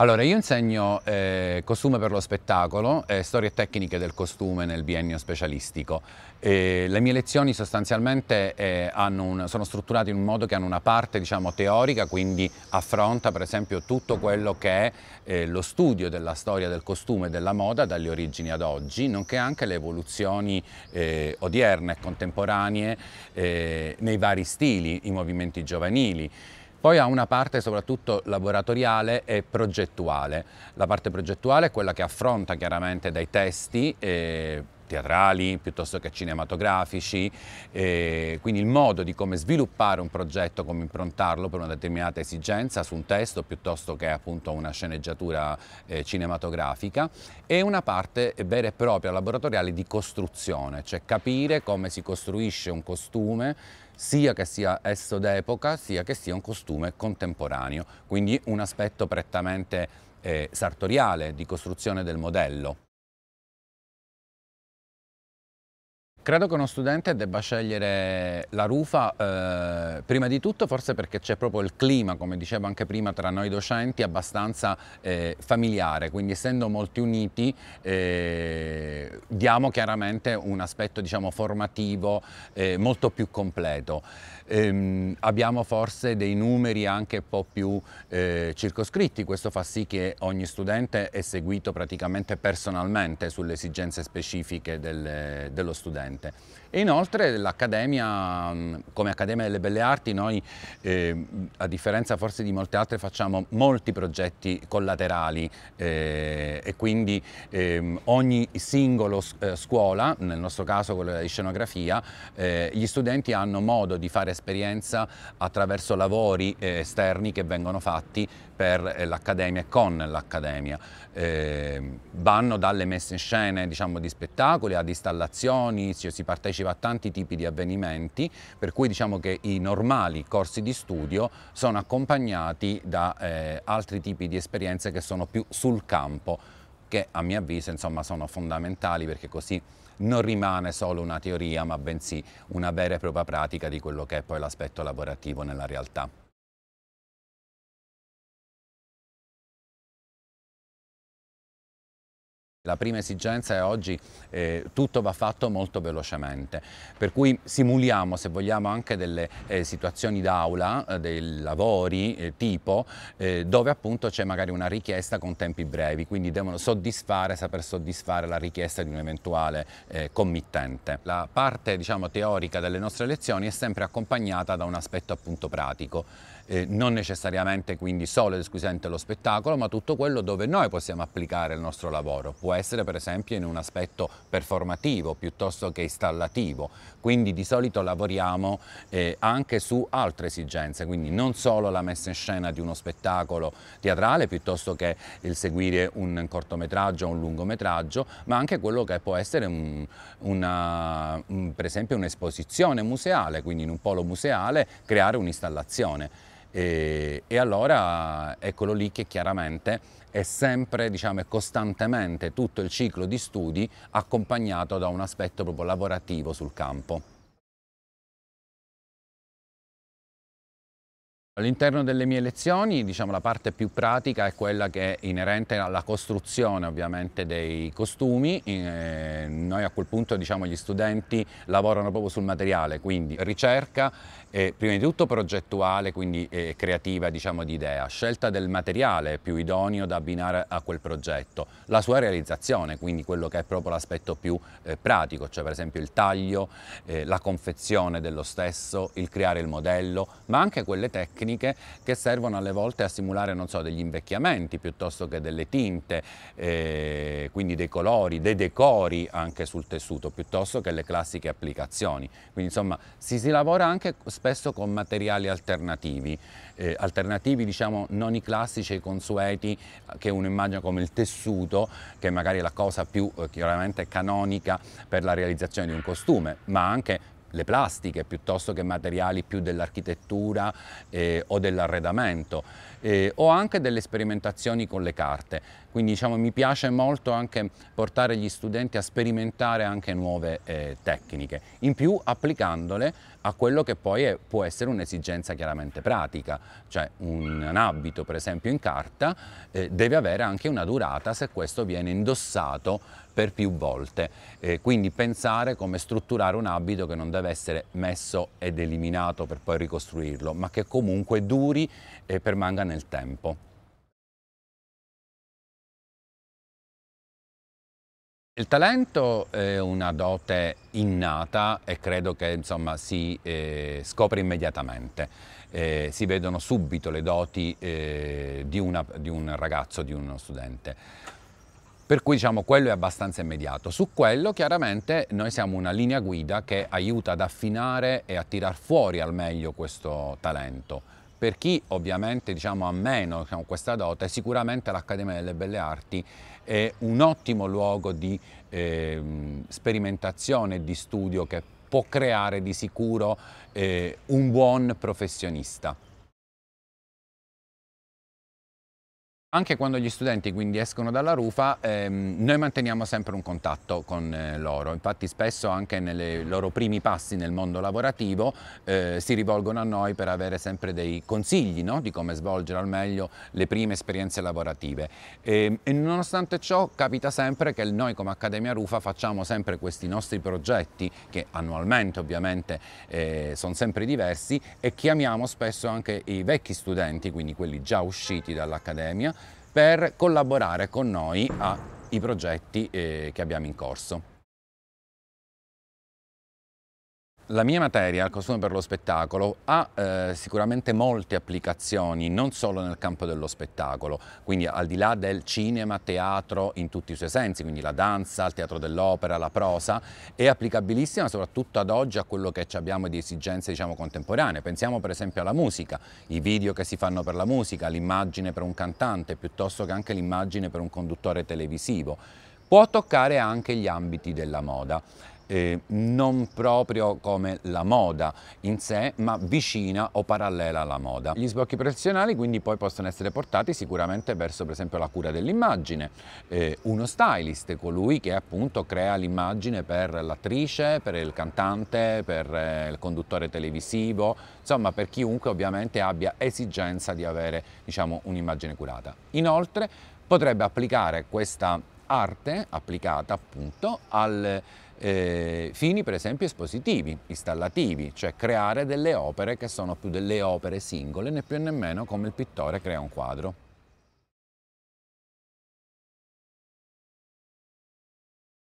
Allora, io insegno eh, costume per lo spettacolo e eh, storie tecniche del costume nel biennio specialistico. Eh, le mie lezioni sostanzialmente eh, un, sono strutturate in un modo che hanno una parte diciamo, teorica, quindi affronta per esempio tutto quello che è eh, lo studio della storia del costume e della moda dalle origini ad oggi, nonché anche le evoluzioni eh, odierne e contemporanee nei vari stili, i movimenti giovanili. Poi ha una parte soprattutto laboratoriale e progettuale. La parte progettuale è quella che affronta chiaramente dei testi teatrali piuttosto che cinematografici, eh, quindi il modo di come sviluppare un progetto, come improntarlo per una determinata esigenza su un testo piuttosto che appunto una sceneggiatura eh, cinematografica e una parte vera e propria laboratoriale di costruzione, cioè capire come si costruisce un costume sia che sia esso d'epoca sia che sia un costume contemporaneo, quindi un aspetto prettamente eh, sartoriale di costruzione del modello. Credo che uno studente debba scegliere la Rufa eh, prima di tutto forse perché c'è proprio il clima, come dicevo anche prima, tra noi docenti abbastanza eh, familiare, quindi essendo molti uniti eh, diamo chiaramente un aspetto diciamo, formativo eh, molto più completo. Ehm, abbiamo forse dei numeri anche un po' più eh, circoscritti, questo fa sì che ogni studente è seguito praticamente personalmente sulle esigenze specifiche del, dello studente importante. E inoltre l'Accademia, mm, come Accademia delle Belle Arti, noi eh, a differenza forse di molte altre facciamo molti progetti collaterali eh, e quindi eh, ogni singolo eh, scuola, nel nostro caso quella di scenografia, eh, gli studenti hanno modo di fare esperienza attraverso lavori eh, esterni che vengono fatti per eh, l'Accademia e con l'Accademia. Eh, vanno dalle messe in scena diciamo, di spettacoli ad installazioni, cioè, si partecipa a tanti tipi di avvenimenti, per cui diciamo che i normali corsi di studio sono accompagnati da eh, altri tipi di esperienze che sono più sul campo, che a mio avviso insomma, sono fondamentali perché così non rimane solo una teoria ma bensì una vera e propria pratica di quello che è poi l'aspetto lavorativo nella realtà. La prima esigenza è oggi eh, tutto va fatto molto velocemente, per cui simuliamo se vogliamo anche delle eh, situazioni d'aula, eh, dei lavori eh, tipo, eh, dove appunto c'è magari una richiesta con tempi brevi, quindi devono soddisfare, saper soddisfare la richiesta di un eventuale eh, committente. La parte diciamo, teorica delle nostre lezioni è sempre accompagnata da un aspetto appunto pratico eh, non necessariamente quindi solo ed esclusivamente lo spettacolo, ma tutto quello dove noi possiamo applicare il nostro lavoro. Può essere per esempio in un aspetto performativo piuttosto che installativo, quindi di solito lavoriamo eh, anche su altre esigenze, quindi non solo la messa in scena di uno spettacolo teatrale piuttosto che il seguire un cortometraggio o un lungometraggio, ma anche quello che può essere un, una, un, per esempio un'esposizione museale, quindi in un polo museale creare un'installazione. E, e, allora eccolo lì che chiaramente è sempre, diciamo, costantemente tutto il ciclo di studi accompagnato da un aspetto proprio lavorativo sul campo. All'interno delle mie lezioni diciamo, la parte più pratica è quella che è inerente alla costruzione ovviamente dei costumi. Eh, noi a quel punto diciamo, gli studenti lavorano proprio sul materiale, quindi ricerca e prima di tutto progettuale, quindi creativa diciamo, di idea, scelta del materiale più idoneo da abbinare a quel progetto, la sua realizzazione, quindi quello che è proprio l'aspetto più eh, pratico, cioè per esempio il taglio, eh, la confezione dello stesso, il creare il modello, ma anche quelle tecniche tecniche che servono alle volte a simulare so, degli invecchiamenti piuttosto che delle tinte, eh, quindi dei colori, dei decori anche sul tessuto, piuttosto che le classiche applicazioni. Quindi insomma si, si lavora anche spesso con materiali alternativi, eh, alternativi diciamo non i classici e i consueti che uno immagina come il tessuto, che magari è la cosa più eh, chiaramente canonica per la realizzazione di un costume, ma anche le plastiche piuttosto che materiali più dell'architettura eh, o dell'arredamento eh, o anche delle sperimentazioni con le carte quindi diciamo mi piace molto anche portare gli studenti a sperimentare anche nuove eh, tecniche in più applicandole a quello che poi è, può essere un'esigenza chiaramente pratica cioè un, un, abito per esempio in carta eh, deve avere anche una durata se questo viene indossato per più volte. Eh, quindi pensare come strutturare un abito che non deve essere messo ed eliminato per poi ricostruirlo, ma che comunque duri e permanga nel tempo. Il talento è una dote innata e credo che insomma, si eh, scopre immediatamente. Eh, si vedono subito le doti eh, di, una, di un ragazzo, di uno studente per cui diciamo quello è abbastanza immediato. Su quello chiaramente noi siamo una linea guida che aiuta ad affinare e a tirar fuori al meglio questo talento. Per chi ovviamente diciamo, ha meno diciamo, questa dote, sicuramente l'Accademia delle Belle Arti è un ottimo luogo di eh, sperimentazione e di studio che può creare di sicuro eh, un buon professionista. Anche quando gli studenti quindi escono dalla Rufa, ehm, noi manteniamo sempre un contatto con eh, loro, infatti spesso anche nei loro primi passi nel mondo lavorativo eh, si rivolgono a noi per avere sempre dei consigli no? di come svolgere al meglio le prime esperienze lavorative. E, ehm, e nonostante ciò capita sempre che noi come Accademia Rufa facciamo sempre questi nostri progetti, che annualmente ovviamente eh, sono sempre diversi, e chiamiamo spesso anche i vecchi studenti, quindi quelli già usciti dall'Accademia, per collaborare con noi ai progetti eh, che abbiamo in corso. La mia materia, il costume per lo spettacolo, ha eh, sicuramente molte applicazioni, non solo nel campo dello spettacolo, quindi al di là del cinema, teatro in tutti i suoi sensi, quindi la danza, il teatro dell'opera, la prosa, è applicabilissima soprattutto ad oggi a quello che abbiamo di esigenze diciamo, contemporanee. Pensiamo per esempio alla musica, i video che si fanno per la musica, l'immagine per un cantante, piuttosto che anche l'immagine per un conduttore televisivo. Può toccare anche gli ambiti della moda eh, non proprio come la moda in sé, ma vicina o parallela alla moda. Gli sbocchi professionali quindi poi possono essere portati sicuramente verso per esempio la cura dell'immagine, eh, uno stylist, colui che appunto crea l'immagine per l'attrice, per il cantante, per eh, il conduttore televisivo, insomma per chiunque ovviamente abbia esigenza di avere diciamo un'immagine curata. Inoltre potrebbe applicare questa arte applicata appunto al eh, fini per esempio espositivi, installativi, cioè creare delle opere che sono più delle opere singole, né più né meno come il pittore crea un quadro.